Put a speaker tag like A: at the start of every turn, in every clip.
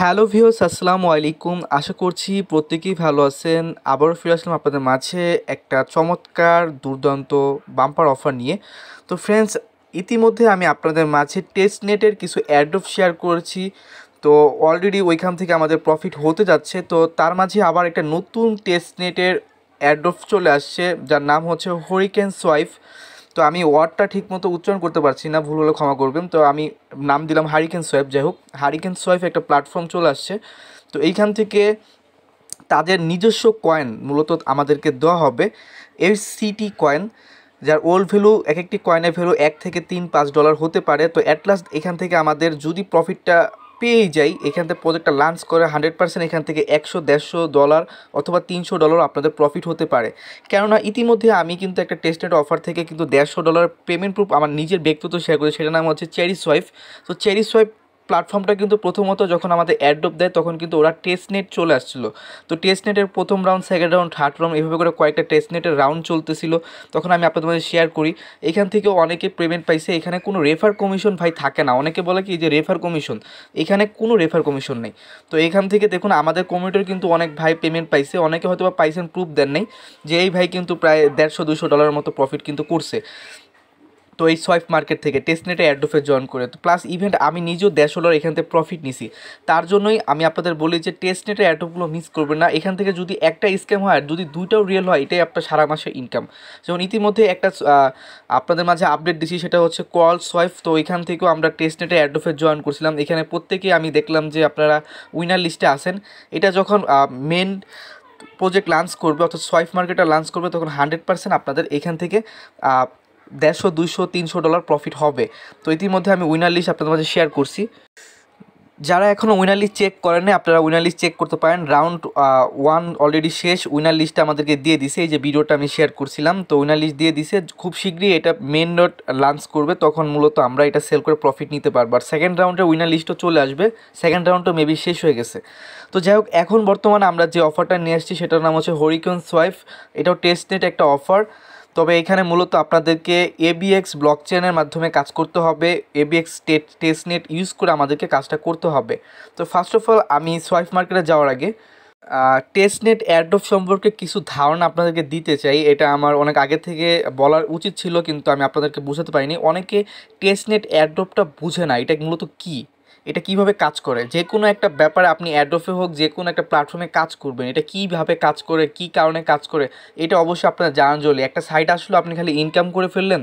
A: hello views আসসালামু আলাইকুম আশা করছি প্রত্যেকেই ভালো আছেন আবারও ফিরে আসলাম আপনাদের মাঝে একটা চমৎকার দুর্দান্ত বাম্পার অফার নিয়ে তো ফ্রেন্ডস ইতিমধ্যে আমি আপনাদের মাঝে টেস্ট নেটের কিছু অ্যাড্রপ শেয়ার করেছি তো অলরেডি ওইখান থেকে আমাদের প্রফিট হতে যাচ্ছে তো তার মাঝে আবার একটা নতুন টেস্ট নেটের অ্যাড্রপ চলে আসছে যার নাম হচ্ছে হরিকেন সোয়াইফ তো আমি ওয়ার্ডটা ঠিকমতো উচ্চারণ করতে পারছি না ভুল হলে ক্ষমা করবেন তো আমি নাম দিলাম হারিকেন সোয়েব যাই হোক হারিকেন সোয়েব একটা প্ল্যাটফর্ম চলে আসছে তো এইখান থেকে তাদের নিজস্ব কয়েন মূলত আমাদেরকে দেওয়া হবে এর সিটি কয়েন যার ওল্ড ভ্যালু এক একটি কয়েনের ভ্যালু এক থেকে তিন পাঁচ ডলার হতে পারে তো অ্যাটলাস্ট এখান থেকে আমাদের যদি প্রফিটটা পেয়েই যাই এখান থেকে প্রজেক্টটা লাঞ্চ করে হান্ড্রেড পার্সেন্ট এখান থেকে একশো দেড়শো ডলার অথবা তিনশো ডলার আপনাদের প্রফিট হতে পারে কেননা ইতিমধ্যে আমি কিন্তু একটা টেস্টেড অফার থেকে কিন্তু দেড়শো ডলার পেমেন্ট প্রুফ আমার নিজের ব্যক্তিত্ব শেয়ার করেছি সেটার নাম হচ্ছে চেরি সোয়াইফ তো চেরি সোয়াইপ প্ল্যাটফর্মটা কিন্তু প্রথমত যখন আমাদের অ্যাডোপ দেয় তখন কিন্তু ওরা টেস্ট নেট চলে আসছিলো তো টেস্ট নেটের প্রথম round second round third round এভাবে করে কয়েকটা টেস্ট নেটের রাউন্ড চলতেছিল তখন আমি আপনাদের মধ্যে শেয়ার করি এখান থেকে অনেকে পেমেন্ট পাইছে এখানে কোনো রেফার কমিশন ভাই থাকে না অনেকে বলে কি যে রেফার কমিশন এখানে কোনো রেফার কমিশন নেই তো এখান থেকে দেখুন আমাদের কমিউটার কিন্তু অনেক ভাই পেমেন্ট পাইছে অনেকে হয়তো বা পাইছেন প্রুফ দেন নেই যে এই ভাই কিন্তু প্রায় দেড়শো দুশো ডলারের মতো প্রফিট কিন্তু করছে তো এই সোয়াইপ মার্কেট থেকে টেস্টনেটে অ্যাডোফে জয়েন করে তো প্লাস ইভেন্ট আমি নিজেও দেড়শো ডলার এখান থেকে প্রফিট নিছি তার জন্যই আমি আপনাদের বলি যে টেস্টনেটের অ্যাডোপগুলো মিস করবেন না এখান থেকে যদি একটা স্ক্যাম হয় আর যদি দুইটাও রিয়েল হয় এটাই আপনার সারা মাসের ইনকাম যেমন ইতিমধ্যে একটা আপনাদের মাঝে আপডেট দিছি সেটা হচ্ছে কল সোয়েফ তো এখান থেকেও আমরা টেস্টনেটে অ্যাডোফে জয়েন করছিলাম এখানে প্রত্যেকেই আমি দেখলাম যে আপনারা উইনার লিস্টে আসেন এটা যখন মেন প্রজেক্ট লঞ্চ করবে অর্থাৎ সোয়াইপ মার্কেটটা লঞ্চ করবে তখন হান্ড্রেড পার্সেন্ট আপনাদের এখান থেকে দেড়শো দুইশো তিনশো ডলার প্রফিট হবে তো ইতিমধ্যে আমি উইনার লিস্ট আপনাদের মাঝে শেয়ার করছি যারা এখনও উইনার লিস্ট চেক করেন আপনারা উইনার লিস্ট চেক করতে পারেন রাউন্ড ওয়ান অলরেডি শেষ উইনার লিস্টটা আমাদেরকে দিয়ে দিছে এই যে ভিডিওটা আমি শেয়ার করছিলাম তো উইনার লিস্ট দিয়ে দিছে খুব শীঘ্রই এটা মেন ডট লঞ্চ করবে তখন মূলত আমরা এটা সেল করে প্রফিট নিতে পারবো আর সেকেন্ড রাউন্ডের উইনার লিস্টও চলে আসবে সেকেন্ড রাউন্ডটা মেবি শেষ হয়ে গেছে তো যাই হোক এখন বর্তমানে আমরা যে অফারটা নিয়ে আসছি সেটার নাম হচ্ছে হরিকন সোয়াইফ এটাও টেস্ট নেট একটা অফার তবে এখানে মূলত আপনাদেরকে এবিএক্স ব্লক চেনের মাধ্যমে কাজ করতে হবে এবিএক্স টেট টেস্ট নেট ইউজ করে আমাদেরকে কাজটা করতে হবে তো ফার্স্ট অফ অল আমি সোয়াইফ মার্কেটে যাওয়ার আগে টেস্টনেট অ্যাডোপ সম্পর্কে কিছু ধারণা আপনাদেরকে দিতে চাই এটা আমার অনেক আগে থেকে বলার উচিত ছিল কিন্তু আমি আপনাদেরকে বুঝাতে পারিনি অনেকে টেস্টনেট অ্যাডোপটা বুঝে না এটা মূলত কী এটা কিভাবে কাজ করে যে কোনো একটা ব্যাপারে আপনি অ্যাডোফে হোক যে কোনো একটা প্ল্যাটফর্মে কাজ করবেন এটা কিভাবে কাজ করে কি কারণে কাজ করে এটা অবশ্যই আপনার জানা জরুরি একটা সাইট আসলো আপনি খালি ইনকাম করে ফেললেন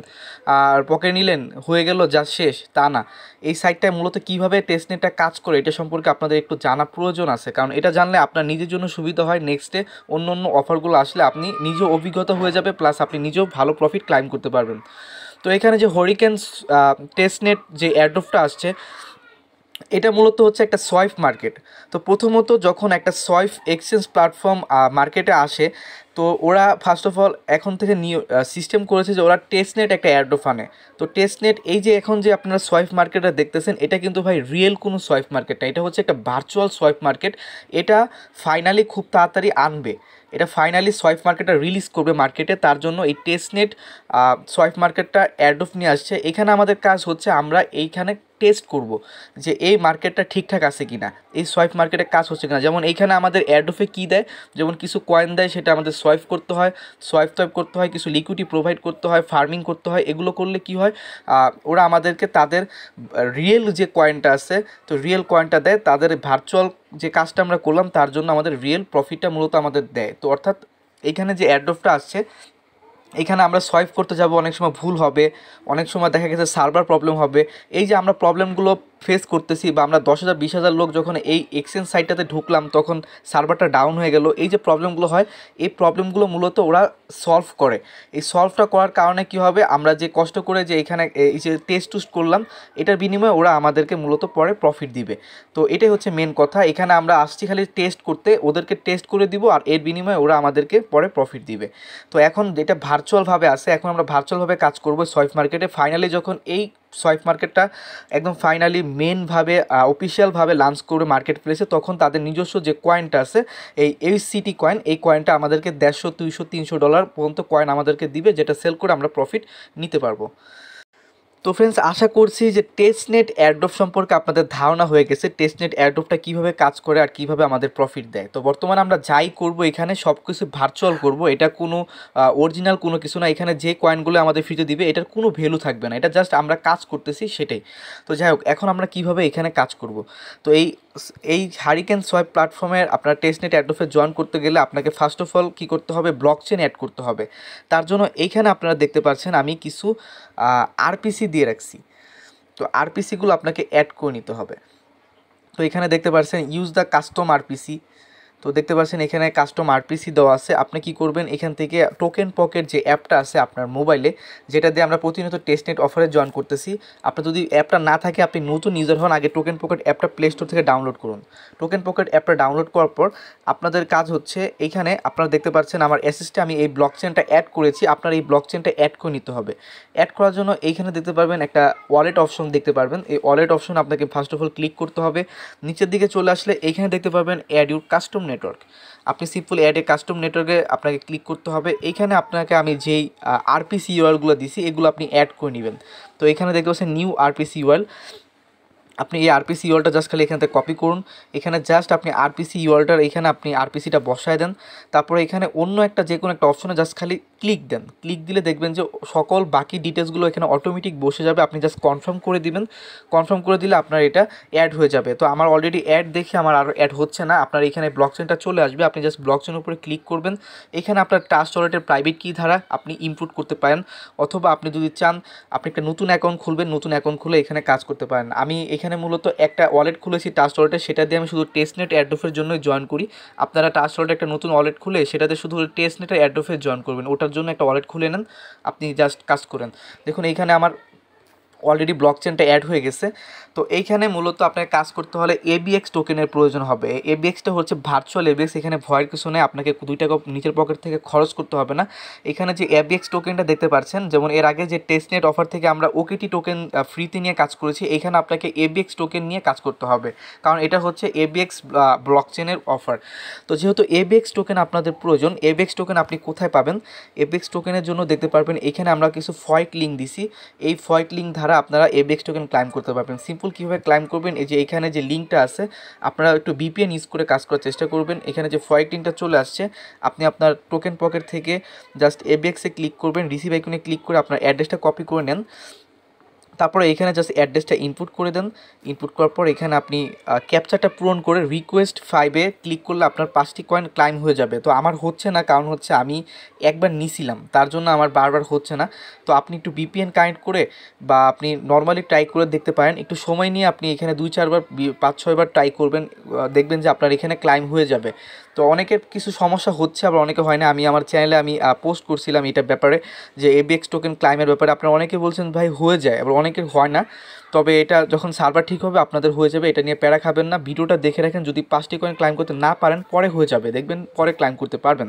A: আর পকেট নিলেন হয়ে গেল যা শেষ তা না এই সাইটটায় মূলত কিভাবে টেস্টনেটটা কাজ করে এটা সম্পর্কে আপনাদের একটু জানা প্রয়োজন আছে কারণ এটা জানলে আপনার নিজের জন্য সুবিধা হয় নেক্সটে অন্য অন্য অফারগুলো আসলে আপনি নিজেও অভিজ্ঞতা হয়ে যাবে প্লাস আপনি নিজেও ভালো প্রফিট ক্লাইম করতে পারবেন তো এখানে যে হরিকেন্স টেস্টনেট যে অ্যাডোফটা আসছে এটা মূলত হচ্ছে একটা সোয়াইফ মার্কেট তো প্রথমত যখন একটা সোয়াইফ এক্সচেঞ্জ প্ল্যাটফর্ম মার্কেটে আসে তো ওরা ফার্স্ট অফ অল এখন থেকে নিয়ে সিস্টেম করেছে যে ওরা টেস্টনেট একটা অ্যাডোফ আনে তো টেস্টনেট এই যে এখন যে আপনারা সোয়াইফ মার্কেটটা দেখতেছেন এটা কিন্তু ভাই রিয়েল কোনো সোয়াইফ মার্কেট না এটা হচ্ছে একটা ভার্চুয়াল সোয়াইফ মার্কেট এটা ফাইনালি খুব তাড়াতাড়ি আনবে এটা ফাইনালি সোয়াইফ মার্কেটটা রিলিজ করবে মার্কেটে তার জন্য এই টেস্টনেট সোয়াইফ মার্কেটটা অ্যাডোফ নিয়ে আসছে এখানে আমাদের কাজ হচ্ছে আমরা এইখানে টেস্ট করব যে এই মার্কেটটা ঠিকঠাক আছে কি না এই সোয়াইপ মার্কেটে কাজ হচ্ছে কিনা যেমন এইখানে আমাদের অ্যাডোফে কী দেয় যেমন কিছু কয়েন দেয় সেটা আমাদের সোয়াইপ করতে হয় সোয়াইপ সোয়াইপ করতে হয় কিছু লিকুইডি প্রোভাইড করতে হয় ফার্মিং করতে হয় এগুলো করলে কি হয় ওরা আমাদেরকে তাদের রিয়েল যে কয়েনটা আছে তো রিয়েল কয়েনটা দেয় তাদের ভার্চুয়াল যে কাজটা আমরা করলাম তার জন্য আমাদের রিয়েল প্রফিটটা মূলত আমাদের দেয় তো অর্থাৎ এইখানে যে অ্যাডোফটা আসছে এখানে আমরা সোয়াইপ করতে যাব অনেক সময় ভুল হবে অনেক সময় দেখা গেছে সার্ভার প্রবলেম হবে এই যে আমরা প্রবলেমগুলো ফেস করতেছি বা আমরা দশ হাজার বিশ হাজার লোক যখন এই এক্সচেঞ্জ সাইটটাতে ঢুকলাম তখন সার্ভারটা ডাউন হয়ে গেল এই যে প্রবলেমগুলো হয় এই প্রবলেমগুলো মূলত ওরা সলভ করে এই সলভটা করার কারণে কি হবে আমরা যে কষ্ট করে যে এখানে এই যে টেস্ট টুস্ট করলাম এটার বিনিময়ে ওরা আমাদেরকে মূলত পরে প্রফিট দিবে তো এটাই হচ্ছে মেন কথা এখানে আমরা আসছি খালি টেস্ট করতে ওদেরকে টেস্ট করে দিব আর এর বিনিময়ে ওরা আমাদেরকে পরে প্রফিট দিবে তো এখন যেটা ভার্চুয়ালভাবে আসে এখন আমরা ভার্চুয়ালভাবে কাজ করবো সয়ফ মার্কেটে ফাইনালি যখন এই সোয়াইপ মার্কেটটা একদম ফাইনালি মেনভাবে অফিসিয়ালভাবে লঞ্চ করে মার্কেট প্লেসে তখন তাদের নিজস্ব যে কয়েনটা আছে এই সিটি কয়েন এই কয়েনটা আমাদেরকে দেড়শো দুইশো তিনশো ডলার পর্যন্ত কয়েন আমাদেরকে দিবে যেটা সেল করে আমরা প্রফিট নিতে পারবো তো ফ্রেন্ডস আশা করছি যে টেস্টনেট অ্যাডোপ সম্পর্কে আপনাদের ধারণা হয়ে গেছে টেস্টনেট অ্যাডোপটা কীভাবে কাজ করে আর কিভাবে আমাদের প্রফিট দেয় তো বর্তমানে আমরা যাই করব এখানে সব কিছু ভার্চুয়াল করব এটা কোনো অরিজিনাল কোনো কিছু না এখানে যে কয়েনগুলো আমাদের ফ্রিতে দিবে এটার কোনো ভ্যালু থাকবে না এটা জাস্ট আমরা কাজ করতেছি সেটাই তো যাই হোক এখন আমরা কিভাবে এখানে কাজ করব তো এই এই হারিকেন সোয়াইপ প্ল্যাটফর্মে আপনার টেস্টনেট অ্যাডোপে জয়েন করতে গেলে আপনাকে ফার্স্ট অফ অল কী করতে হবে ব্লক চেন অ্যাড করতে হবে তার জন্য এইখানে আপনারা দেখতে পাচ্ছেন আমি কিছু আরপিসি দিয়ে রাখছি তো আরপিসিগুলো আপনাকে অ্যাড করে নিতে হবে তো এখানে দেখতে পাচ্ছেন ইউজ দ্য কাস্টম আরপিসি তো দেখতে পাচ্ছেন এখানে কাস্টম আরপিসি দেওয়া আছে আপনি কি করবেন এখান থেকে টোকেন পকেট যে অ্যাপটা আছে আপনার মোবাইলে যেটা দিয়ে আমরা প্রতিনিয়ত টেস্টনেট অফারে জয়েন করতেছি আপনার যদি অ্যাপটা না থাকে আপনি নতুন ইউজার হন আগে টোকেন পকেট অ্যাপটা প্লে স্টোর থেকে ডাউনলোড করুন টোকেন পকেট অ্যাপটা ডাউনলোড করার পর আপনাদের কাজ হচ্ছে এইখানে আপনারা দেখতে পাচ্ছেন আমার অ্যাসিস্টে আমি এই ব্লক চেনটা অ্যাড করেছি আপনার এই ব্লক চেনটা অ্যাড করে নিতে হবে অ্যাড করার জন্য এইখানে দেখতে পারবেন একটা ওয়ালেট অপশন দেখতে পারবেন এই ওয়ালেট অপশন আপনাকে ফার্স্ট অফ অল ক্লিক করতে হবে নিচের দিকে চলে আসলে এইখানে দেখতে পারবেন অ্যাড ইউর কাস্টম নেটওয়ার্ক আপনি সিম্পল অ্যাড এ কাস্টম নেটওয়ার্কে আপনাকে ক্লিক করতে হবে এইখানে আপনাকে আমি যেই আরপিসি ইউআরগুলো দিছি এগুলো আপনি অ্যাড করে নেবেন তো এখানে দেখতে পাচ্ছেন নিউ আরপিসি ওয়ার্ল্ড আপনি এই আরপিসি ইউলটা জাস্ট খালি এখান থেকে কপি করুন এখানে জাস্ট আপনি আরপিসি ইউলটার এখানে আপনি আরপিসিটা বসায় দেন তারপরে এখানে অন্য একটা যে কোনো একটা অপশনে জাস্ট খালি ক্লিক দেন ক্লিক দিলে দেখবেন যে সকল বাকি ডিটেলসগুলো এখানে অটোমেটিক বসে যাবে আপনি জাস্ট কনফার্ম করে দিবেন কনফার্ম করে দিলে আপনার এটা অ্যাড হয়ে যাবে তো আমার অলরেডি অ্যাড দেখে আমার আর অ্যাড হচ্ছে না আপনার এখানে ব্লক চেনটা চলে আসবে আপনি জাস্ট ব্লক চেনের উপরে ক্লিক করবেন এখানে আপনার ট্রাস্ট ওয়ালেটের প্রাইভেট কী ধারা আপনি ইমপ্রুভ করতে পারেন অথবা আপনি যদি চান আপনি একটা নতুন অ্যাকাউন্ট খুলবেন নতুন অ্যাকাউন্ট খুলে এখানে কাজ করতে পারেন আমি এখানে এখানে মূলত একটা ওয়ালেট খুলেছি টাচ ওয়ালেটে সেটা দিয়ে আমি শুধু টেস্টনেট অ্যাড্রোফের জন্যই জয়েন করি আপনারা টাচ ওয়ালেটে একটা নতুন ওয়ালেট খুলে সেটাতে শুধু টেস্টনেটের অ্যাড্রোফের জয়েন করবেন ওটার জন্য একটা ওয়ালেট খুলে নেন আপনি জাস্ট কাজ করেন দেখুন এইখানে আমার অলরেডি ব্লক চেনটা অ্যাড হয়ে গেছে তো এইখানে মূলত আপনার কাজ করতে হলে এবিএক্স টোকেনের প্রয়োজন হবে এবিএক্সটা হচ্ছে ভার্চুয়াল এবিএক্স এখানে ভয়ের কিছু নেই আপনাকে দুই টাকা নিজের পকেট থেকে খরচ করতে হবে না এখানে যে এবিএক্স টোকেনটা দেখতে পাচ্ছেন যেমন এর আগে যে টেস্টনেট অফার থেকে আমরা ওকেটি টোকেন ফ্রিতে নিয়ে কাজ করেছি এখানে আপনাকে এবিএক্স টোকেন নিয়ে কাজ করতে হবে কারণ এটা হচ্ছে এবিএক্স ব্লকচেনের অফার তো যেহেতু এবিএক্স টোকেন আপনাদের প্রয়োজন এবিএক্স টোকেন আপনি কোথায় পাবেন এবিএক্স টোকেনের জন্য দেখতে পারবেন এখানে আমরা কিছু ফয়েক লিঙ্ক দিছি এই ফয়েক লিঙ্ক দ্বারা আপনারা এবিএক্স টোকেন ক্লাইম করতে পারবেন সিম্পল কীভাবে ক্লাইম করবেন এই যে এখানে যে লিঙ্কটা আছে আপনারা একটু বিপিএন ইউজ করে কাজ করার চেষ্টা করবেন এখানে যে ফয়েকটিনটা চলে আসছে আপনি আপনার টোকেন পকেট থেকে জাস্ট এবিএক্সে ক্লিক করবেন রিসিভ আইকনে ক্লিক করে আপনার অ্যাড্রেসটা কপি করে নেন তারপরে এখানে জাস্ট অ্যাড্রেসটা ইনপুট করে দেন ইনপুট করার পর এখানে আপনি ক্যাপচারটা পূরণ করে রিকোয়েস্ট ফাইভে ক্লিক করলে আপনার পাঁচটি কয়েন ক্লাইম হয়ে যাবে তো আমার হচ্ছে না কারণ হচ্ছে আমি একবার নিছিলাম তার জন্য আমার বারবার হচ্ছে না তো আপনি একটু বিপিএন কানেক্ট করে বা আপনি নর্মালি ট্রাই করে দেখতে পারেন একটু সময় নিয়ে আপনি এখানে দুই চারবার পাঁচ ছয়বার ট্রাই করবেন দেখবেন যে আপনার এখানে ক্লাইম হয়ে যাবে তো অনেকের কিছু সমস্যা হচ্ছে আবার অনেকে হয় না আমি আমার চ্যানেলে আমি পোস্ট করছিলাম এটার ব্যাপারে যে এবিএক্স টোকেন ক্লাইমের ব্যাপারে আপনারা অনেকে বলছেন ভাই হয়ে যায় আবার অনেকের হয় না তবে এটা যখন সার্ভার ঠিক হবে আপনাদের হয়ে যাবে এটা নিয়ে প্যারা খাবেন না ভিডিওটা দেখে রাখেন যদি পাঁচটি কয়েন ক্লাইম করতে না পারেন পরে হয়ে যাবে দেখবেন পরে ক্লাইম করতে পারবেন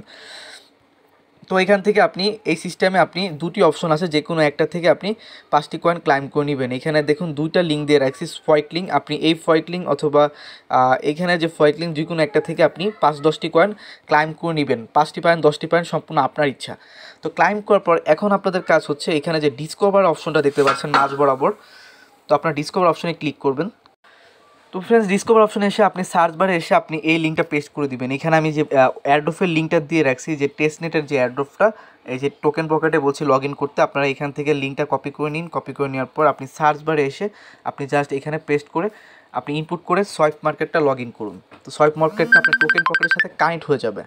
A: তো এখান থেকে আপনি এই সিস্টেমে আপনি দুটি অপশন আছে যে কোনো একটা থেকে আপনি পাঁচটি কয়েন ক্লাইম করে নেবেন এখানে দেখুন দুইটা লিঙ্ক দিয়ে রাখছি ফয়েক লিঙ্ক আপনি এই ফয়েক লিঙ্ক অথবা এখানে যে ফয়েক লিঙ্ক যে কোনো একটা থেকে আপনি পাঁচ দশটি কয়েন ক্লাইম করে নেবেন পাঁচটি পয়েন্ট দশটি পয়েন্ট সম্পূর্ণ আপনার ইচ্ছা তো ক্লাইম করার পর এখন আপনাদের কাজ হচ্ছে এখানে যে ডিসকভার অপশনটা দেখতে পাচ্ছেন মাঝ বরাবর তো আপনার ডিসকভার অপশনে ক্লিক করবেন তো ফ্রেন্ডস ডিসকভার অপশনে এসে আপনি সার্চ বারে এসে আপনি এই লিঙ্কটা পেস্ট করে দিবেন এখানে আমি যে অ্যাড্রফের লিঙ্কটা দিয়ে রাখছি যে টেস্টনেটের যে অ্যাড্রফটা এই যে টোকেন পকেটে বলছি লগ করতে আপনারা এখান থেকে লিঙ্কটা কপি করে নিন কপি করে নেওয়ার পর আপনি সার্চ বারে এসে আপনি জাস্ট এখানে পেস্ট করে আপনি ইনপুট করে সোয়াইপ মার্কেটটা লগ করুন তো সোয়াইপ মার্কেটটা আপনার টোকেন পকেটের সাথে কানেক্ট হয়ে যাবে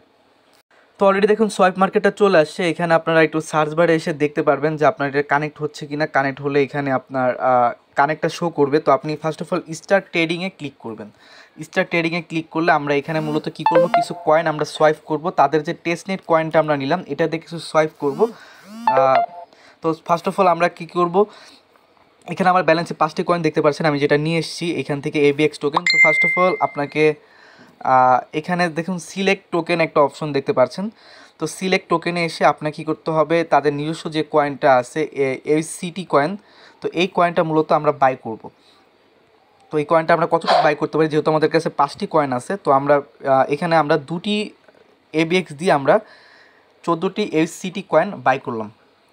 A: তো অলরেডি দেখুন সোয়াইপ মার্কেটটা চলে আসছে এখানে আপনারা একটু সার্চ বারে এসে দেখতে পারবেন যে আপনার এটা কানেক্ট হচ্ছে কি না কানেক্ট হলে এখানে আপনার কানেক্টটা শো করবে তো আপনি ফার্স্ট অফ অল স্টার ট্রেডিংয়ে ক্লিক করবেন স্টার ট্রেডিংয়ে ক্লিক করলে আমরা এখানে মূলত কি করব কিছু কয়েন আমরা সোয়াইপ করব তাদের যে টেস্টনেট কয়েনটা আমরা নিলাম এটা দিয়ে কিছু সোয়াইপ করব তো ফার্স্ট অফ অল আমরা কি করব এখানে আমার ব্যালেন্সে পাঁচটি কয়েন দেখতে পাচ্ছেন আমি যেটা নিয়ে এসেছি এখান থেকে এবিএক্স টোকেন তো ফার্স্ট অফ অল আপনাকে এখানে দেখুন সিলেক্ট টোকেন একটা অপশন দেখতে পাচ্ছেন তো সিলেক্ট টোকেনে এসে আপনাকে কী করতে হবে তাদের নিজস্ব যে কয়েনটা আছে এই সিটি কয়েন তো এই কয়েনটা মূলত আমরা বাই করব তো এই কয়েনটা আমরা কতটুকু বাই করতে পারি যেহেতু আমাদের কাছে পাঁচটি কয়েন আছে তো আমরা এখানে আমরা দুটি এবিএক্স দিয়ে আমরা চোদ্দোটি এই সিটি কয়েন বাই করলাম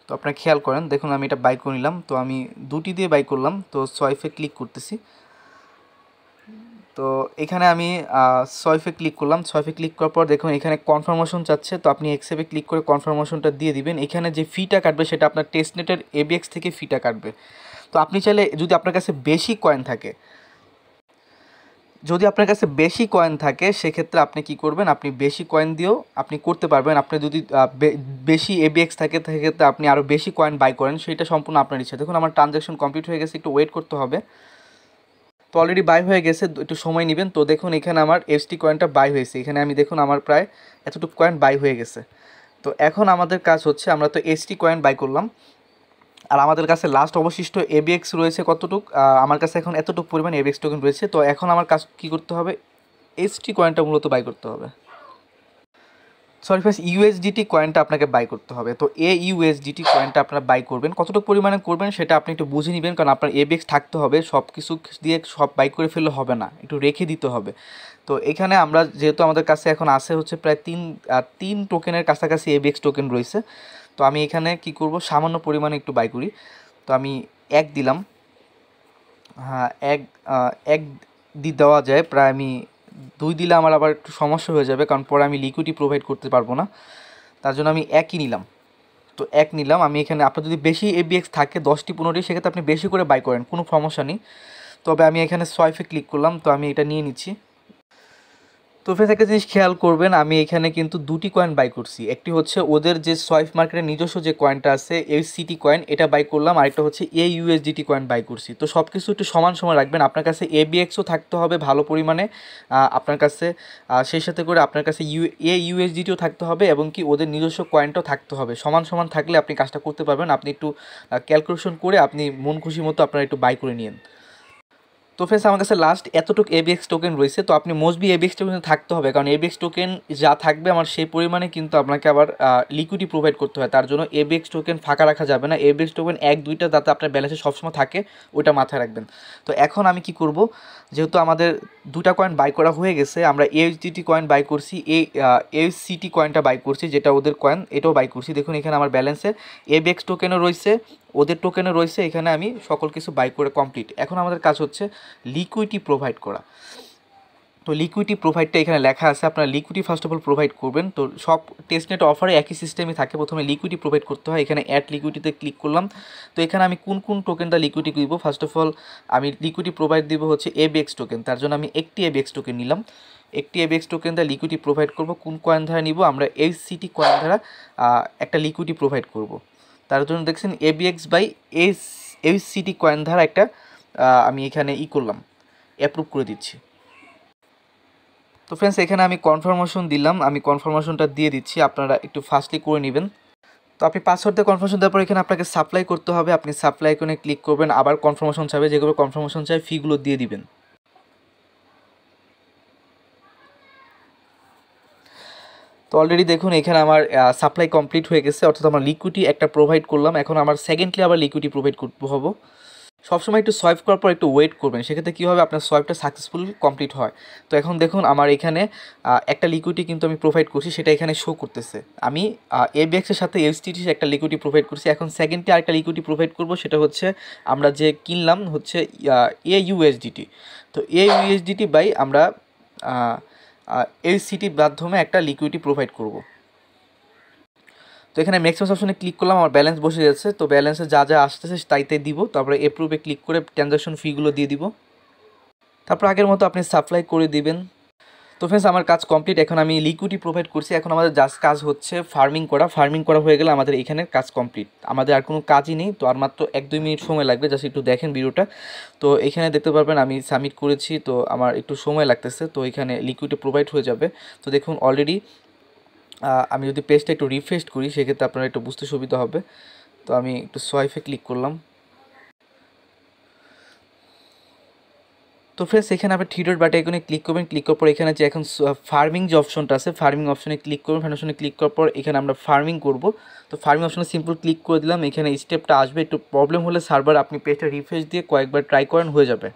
A: তো আপনারা খেয়াল করেন দেখুন আমি এটা বাই করে নিলাম তো আমি দুটি দিয়ে বাই করলাম তো সোয়াইফে ক্লিক করতেছি তো এখানে আমি সয়ফে ক্লিক করলাম সয়ফে ক্লিক করার পর দেখুন এখানে কনফার্মেশন চাচ্ছে তো আপনি এক্সেপে ক্লিক করে কনফার্মেশনটা দিয়ে দিবেন এখানে যে ফিটা কাটবে সেটা আপনার টেস্টনেটের এবিএক্স থেকে ফিটা কাটবে তো আপনি চাইলে যদি আপনার কাছে বেশি কয়েন থাকে যদি আপনার কাছে বেশি কয়েন থাকে সেক্ষেত্রে আপনি কি করবেন আপনি বেশি কয়েন দিয়েও আপনি করতে পারবেন আপনি যদি বেশি এবিএক্স থাকে সেক্ষেত্রে আপনি আরও বেশি কয়েন বাই করেন সেটা সম্পূর্ণ আপনার ইচ্ছা দেখুন আমার ট্রানজ্যাকশন কমপ্লিট হয়ে গেছে একটু ওয়েট করতে হবে তো অলরেডি বাই হয়ে গেছে একটু সময় নেবেন তো দেখুন এখানে আমার টি কয়েনটা বাই হয়েছে এখানে আমি দেখুন আমার প্রায় এতটুকু কয়েন বাই হয়ে গেছে তো এখন আমাদের কাজ হচ্ছে আমরা তো এস টি কয়েন বাই করলাম আর আমাদের কাছে লাস্ট অবশিষ্ট এবিএক্স রয়েছে কতটুক আমার কাছে এখন এতটুকু পরিমাণ এবিএক্স টোকেন রয়েছে তো এখন আমার কাজ কী করতে হবে এসটি কয়েনটা মূলত বাই করতে হবে সরি ফ্রেন্ডস ইউএসডিটি কয়েনটা আপনাকে বাই করতে হবে তো এ ইউএসডিটি কয়েনটা আপনারা বাই করবেন কতটুকু পরিমাণে করবেন সেটা আপনি একটু বুঝে নেবেন কারণ আপনার এবিএক্স থাকতে হবে সব কিছু দিয়ে সব বাই করে ফেললে হবে না একটু রেখে দিতে হবে তো এখানে আমরা যেহেতু আমাদের কাছে এখন আসে হচ্ছে প্রায় তিন তিন টোকেনের কাছাকাছি এবিএক্স টোকেন রয়েছে তো আমি এখানে কি করব সামান্য পরিমাণে একটু বাই করি তো আমি এক দিলাম হ্যাঁ এক এক দি দেওয়া যায় প্রায় আমি দুই দিলে আমার আবার একটু সমস্যা হয়ে যাবে কারণ পরে আমি লিকুইডই প্রোভাইড করতে পারবো না তার জন্য আমি একই নিলাম তো এক নিলাম আমি এখানে আপনার যদি বেশি এবিএক্স থাকে দশটি পনেরোটি সেক্ষেত্রে আপনি বেশি করে বাই করেন কোনো সমস্যা নেই তবে আমি এখানে সোয়াইফে ক্লিক করলাম তো আমি এটা নিয়ে নিচ্ছি তো ফ্রেন্ডস একটা জিনিস খেয়াল করবেন আমি এখানে কিন্তু দুটি কয়েন বাই করছি একটি হচ্ছে ওদের যে সোয়াইফ মার্কেটের নিজস্ব যে কয়েনটা আছে এই সিটি কয়েন এটা বাই করলাম আরেকটা হচ্ছে এ ইউএসডিটি কয়েন বাই করছি তো সব কিছু একটু সমান সমান রাখবেন আপনার কাছে এ বিএক্সও থাকতে হবে ভালো পরিমাণে আপনার কাছে সেই সাথে করে আপনার কাছে ইউ এ ইউএসডিটিও থাকতে হবে এবং কি ওদের নিজস্ব কয়েনটাও থাকতে হবে সমান সমান থাকলে আপনি কাজটা করতে পারবেন আপনি একটু ক্যালকুলেশন করে আপনি মন খুশি মতো আপনারা একটু বাই করে নিন তো ফ্রেন্ডস আমার কাছে লাস্ট এতটুকু এবিএক্স টোকেন রয়েছে তো আপনি মোস্টবি এবিএক্স টোকেন থাকতে হবে কারণ এবিএক্স টোকেন যা থাকবে আমার সেই পরিমাণে কিন্তু আপনাকে আবার লিকুইডি প্রোভাইড করতে হয় তার জন্য এবিএক্স টোকেন ফাঁকা রাখা যাবে না এবিএক্স টোকেন এক দুইটা যাতে আপনার ব্যালেন্সে সবসময় থাকে ওইটা মাথায় রাখবেন তো এখন আমি কি করব যেহেতু আমাদের দুটা কয়েন বাই করা হয়ে গেছে আমরা এইচডিটি কয়েন বাই করছি এ এইচসিটি কয়েনটা বাই করছি যেটা ওদের কয়েন এটাও বাই করছি দেখুন এখানে আমার ব্যালেন্সে এবিএক্স টোকেনও রয়েছে ওদের টোকেনে রয়েছে এখানে আমি সকল কিছু বাই করে কমপ্লিট এখন আমাদের কাজ হচ্ছে লিকুইডি প্রোভাইড করা তো লিকুইডি প্রোভাইডটা এখানে লেখা আছে আপনারা liquidity first of all provide করবেন তো সব টেস্টনেট অফারে একই সিস্টেমই থাকে প্রথমে লিকুইডি প্রোভাইড করতে হয় এখানে অ্যাড লিকুইডিতে ক্লিক করলাম তো এখানে আমি কোন কোন টোকেনটা লিকুইডি দিব ফার্স্ট অফ অল আমি লিকুইডি প্রোভাইড দিব হচ্ছে এবিএক্স টোকেন তার জন্য আমি একটি এবিএক্স টোকেন নিলাম একটি এবিএক্স টোকেন দ্বারা লিকুইডি প্রোভাইড করব কোন কয়েন ধারা নিব আমরা এইচসিটি কয়েন ধারা একটা লিকুইডি প্রোভাইড করব তার জন্য দেখছেন ABX by S H C T coin ধারা একটা আমি এখানে ই করলাম অ্যাপ্রুভ করে দিচ্ছি তো ফ্রেন্ডস এখানে আমি কনফার্মেশন দিলাম আমি কনফার্মেশনটা দিয়ে দিচ্ছি আপনারা একটু ফাস্টলি করে নেবেন তো আপনি পাসওয়ার্ড দিয়ে কনফার্মেশন দেওয়ার পর এখানে আপনাকে সাপ্লাই করতে হবে আপনি সাপ্লাই করে ক্লিক করবেন আবার কনফার্মেশন চাইবে যেগুলো কনফার্মেশন চাই ফিগুলো দিয়ে দিবেন তো অলরেডি দেখুন এখানে আমার সাপ্লাই কমপ্লিট হয়ে গেছে অর্থাৎ আমার লিকুইডি একটা প্রোভাইড করলাম এখন আমার সেকেন্ডলি আবার লিকুইডি প্রোভাইড করতে হবো সবসময় একটু সোয়াইপ করার পর একটু ওয়েট করবেন সেক্ষেত্রে কীভাবে আপনার সোয়াইপটা সাকসেসফুল কমপ্লিট হয় তো এখন দেখুন আমার এখানে একটা লিকুইডি কিন্তু আমি প্রোভাইড করছি সেটা এখানে শো করতেছে আমি এবিএক্সের সাথে এইচটিটির একটা লিকুইডি প্রোভাইড করছি এখন সেকেন্ডে আরেকটা লিকুইডি প্রোভাইড করবো সেটা হচ্ছে আমরা যে কিনলাম হচ্ছে এ ইউএসডিটি তো এ ইউএসডিটি বাই আমরা এই সিটির মাধ্যমে একটা লিকুইডিটি প্রোভাইড করব তো এখানে ম্যাক্সিমাম অপশনে ক্লিক করলাম আমার ব্যালেন্স বসে যাচ্ছে তো ব্যালেন্সে যা যা আসতেছে তাইতে দিব তারপরে অ্যাপ্রুভে ক্লিক করে ট্রানজাকশন ফিগুলো দিয়ে দিব তারপর আগের মতো আপনি সাপ্লাই করে দিবেন তো ফ্রেন্ডস আমার কাজ কমপ্লিট এখন আমি লিকুইডই প্রোভাইড করছি এখন আমাদের জাস্ট কাজ হচ্ছে ফার্মিং করা ফার্মিং করা হয়ে গেলে আমাদের এখানে কাজ কমপ্লিট আমাদের আর কোনো কাজই নেই তো আর মাত্র এক দুই মিনিট সময় লাগবে জাস্ট একটু দেখেন ভিডিওটা তো এখানে দেখতে পারবেন আমি সাবমিট করেছি তো আমার একটু সময় লাগতেছে তো এখানে লিকুইডে প্রোভাইড হয়ে যাবে তো দেখুন অলরেডি আমি যদি পেজটা একটু রিফ্রেশ করি সেক্ষেত্রে আপনারা একটু বুঝতে সুবিধা হবে তো আমি একটু সোয়াইফে ক্লিক করলাম তো ফ্রেন্ডস এখানে আপনি থ্রি বাটে এখানে ক্লিক করবেন ক্লিক করার পর এখানে যে এখন ফার্মিং যে অপশনটা আছে ফার্মিং অপশনে ক্লিক করবেন ফার্মিং ক্লিক করার পর এখানে আমরা ফার্মিং করব তো ফার্মিং অপশনে সিম্পল ক্লিক করে দিলাম এখানে স্টেপটা আসবে একটু প্রবলেম হলে সার্ভার আপনি পেজটা রিফ্রেশ দিয়ে কয়েকবার ট্রাই করেন হয়ে যাবে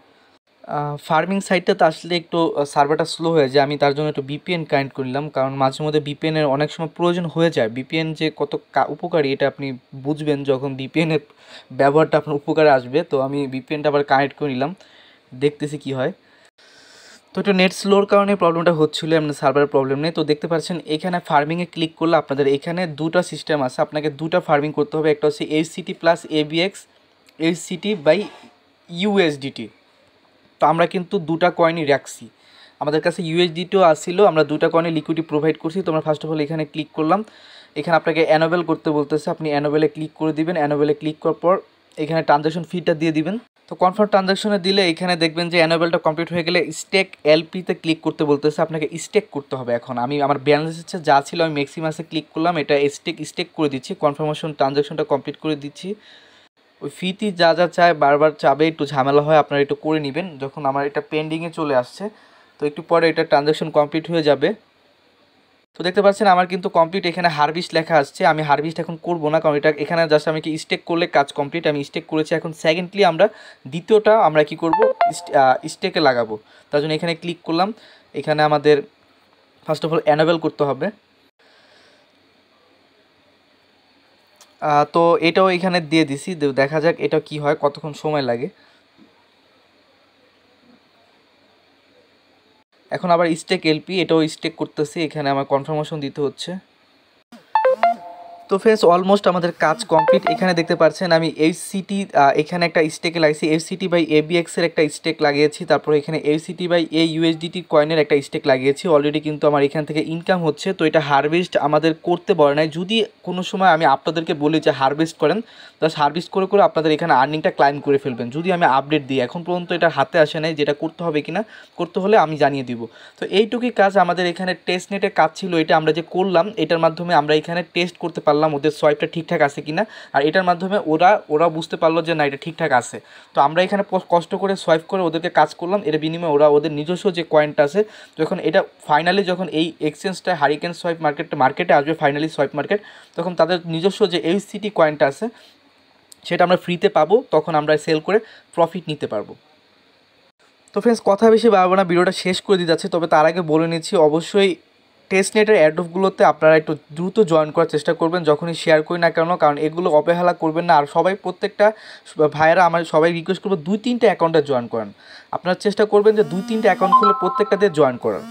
A: ফার্মিং সাইটটাতে আসলে একটু সার্ভারটা স্লো হয়ে যায় আমি তার জন্য একটু বিপিএন কানেক্ট করলাম কারণ মাঝে মধ্যে বিপিএনের অনেক সময় প্রয়োজন হয়ে যায় বিপিএন যে কত উপকারী এটা আপনি বুঝবেন যখন বিপিএনের ব্যবহারটা আপনার উপকারে আসবে তো আমি বিপিএনটা আবার কানেক্ট করে নিলাম দেখতেছি কি হয় তো এটা নেট স্লোর কারণে প্রবলেমটা হচ্ছিলো আপনার সার্ভারের প্রবলেম নেই তো দেখতে পাচ্ছেন এখানে ফার্মিংয়ে ক্লিক করলে আপনাদের এখানে দুটা সিস্টেম আছে আপনাকে দুটা ফার্মিং করতে হবে একটা হচ্ছে H C T plus ABX H C T by USDT তো আমরা কিন্তু দুটা কয়েনই রাখছি আমাদের কাছে ইউএসডিটিও আসছিলো আমরা দুটা কয়েনে লিকুইডি প্রোভাইড করছি তো আমরা ফার্স্ট অফ অল এখানে ক্লিক করলাম এখানে আপনাকে অ্যানোভেল করতে বলতেছে আপনি অ্যানোভেলে ক্লিক করে দিবেন অ্যানোভেলে ক্লিক করার পর এখানে ট্রানজ্যাকশন ফিটা দিয়ে দিবেন তো কনফার্ম ট্রানজাকশনে দিলে এখানে দেখবেন যে অ্যানোয়েলটা কমপ্লিট হয়ে গেলে স্টেক এলপিতে ক্লিক করতে বলতেছে আপনাকে স্টেক করতে হবে এখন আমি আমার ব্যালেন্স হচ্ছে যা ছিল আমি ম্যাক্সিমাসে ক্লিক করলাম এটা স্টেক স্টেক করে দিচ্ছি কনফার্মেশন ট্রানজাকশনটা কমপ্লিট করে দিচ্ছি ওই ফিতি যা যা চায় বারবার চাবে একটু ঝামেলা হয় আপনারা একটু করে নেবেন যখন আমার এটা পেন্ডিংয়ে চলে আসছে তো একটু পরে এটা ট্রানজাকশন কমপ্লিট হয়ে যাবে তো দেখতে পাচ্ছেন আমার কিন্তু কমপ্লিট এখানে হারভিস্ট লেখা আসছে আমি হারভিস্ট এখন করব না কারণ এটা এখানে জাস্ট আমি কি স্টেক করলে কাজ কমপ্লিট আমি স্টেক করেছি এখন সেকেন্ডলি আমরা দ্বিতীয়টা আমরা কি করব স্টেকে লাগাবো তার জন্য এখানে ক্লিক করলাম এখানে আমাদের ফার্স্ট অফ অল অ্যানেবেল করতে হবে তো এটাও এখানে দিয়ে দিছি দেখা যাক এটা কি হয় কতক্ষণ সময় লাগে এখন আবার স্টেক এলপি এটাও স্টেক করতেছি এখানে আমার কনফার্মেশন দিতে হচ্ছে তো ফ্রেন্ডস অলমোস্ট আমাদের কাজ কমপ্লিট এখানে দেখতে পাচ্ছেন আমি এই সিটি এখানে একটা স্টেক লাগিয়েছি এই সিটি বাই এবিএক্সের একটা স্টেক লাগিয়েছি তারপর এখানে H C T by a USDT কয়েনের একটা স্টেক লাগিয়েছি অলরেডি কিন্তু আমার এখান থেকে ইনকাম হচ্ছে তো এটা হারভেস্ট আমাদের করতে বলে নাই যদি কোনো সময় আমি আপনাদেরকে বলি যে হারভেস্ট করেন তাহলে হারভেস্ট করে করে আপনাদের এখানে আর্নিংটা ক্লাইম করে ফেলবেন যদি আমি আপডেট দিই এখন পর্যন্ত এটা হাতে আসে নাই যেটা করতে হবে কিনা করতে হলে আমি জানিয়ে দিব তো এইটুকুই কাজ আমাদের এখানে টেস্ট নেটে কাজ ছিল এটা আমরা যে করলাম এটার মাধ্যমে আমরা এখানে টেস্ট করতে পারলাম পারলাম ওদের সোয়াইপটা ঠিকঠাক আছে কিনা আর এটার মাধ্যমে ওরা ওরা বুঝতে পারলো যে না এটা ঠিকঠাক আছে তো আমরা এখানে কষ্ট করে সোয়াইপ করে ওদেরকে কাজ করলাম এর বিনিময়ে ওরা ওদের নিজস্ব যে কয়েনটা আছে যখন এটা ফাইনালি যখন এই এক্সচেঞ্জটা হারিকেন সোয়াইপ মার্কেট মার্কেটে আসবে ফাইনালি সোয়াইপ মার্কেট তখন তাদের নিজস্ব যে সিটি কয়েনটা আছে সেটা আমরা ফ্রিতে পাবো তখন আমরা সেল করে প্রফিট নিতে পারবো তো ফ্রেন্ডস কথা বেশি বাড়াবো না ভিডিওটা শেষ করে দিয়ে যাচ্ছে তবে তার আগে বলে নিচ্ছি অবশ্যই টেস্ট নেটের অ্যাডোপগুলোতে আপনারা একটু দ্রুত জয়েন করার চেষ্টা করবেন যখনই শেয়ার করি না কেন কারণ এগুলো অবহেলা করবেন না আর সবাই প্রত্যেকটা ভাইয়েরা আমার সবাই রিকোয়েস্ট করবো দুই তিনটে অ্যাকাউন্টে জয়েন করেন আপনারা চেষ্টা করবেন যে দুই তিনটে অ্যাকাউন্ট খুলে প্রত্যেকটাতে জয়েন করার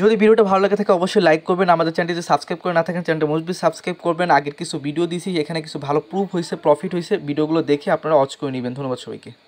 A: যদি ভিডিওটা ভালো লাগে থাকে অবশ্যই লাইক করবেন আমাদের চ্যানেলটি সাবস্ক্রাইব করে না থাকেন চ্যানেলটা মোস্টবি সাবস্ক্রাইব করবেন আগের কিছু ভিডিও দিয়েছি এখানে কিছু ভালো প্রুফ হয়েছে প্রফিট হয়েছে ভিডিওগুলো দেখে আপনারা অচ করে নেবেন ধন্যবাদ সবাইকে